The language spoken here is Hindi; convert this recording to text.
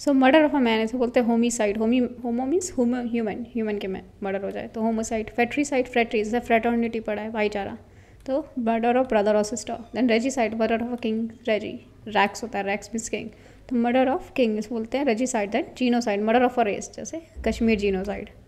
so murder of a man ऐसे बोलते हैं homicide homi homo means human human के मर्डर हो जाए तो होमोसाइड साइड फ्रेट्री जैसे फ्रेटर्निटी पड़ा है भाईचारा तो मर्डर ऑफ ब्रदर और sister then side murder of a king regi rex होता है रैक्स मीन्स किंग तो मर्डर ऑफ किंग बोलते हैं regicide then genocide murder of a race जैसे कश्मीर जीनोसाइड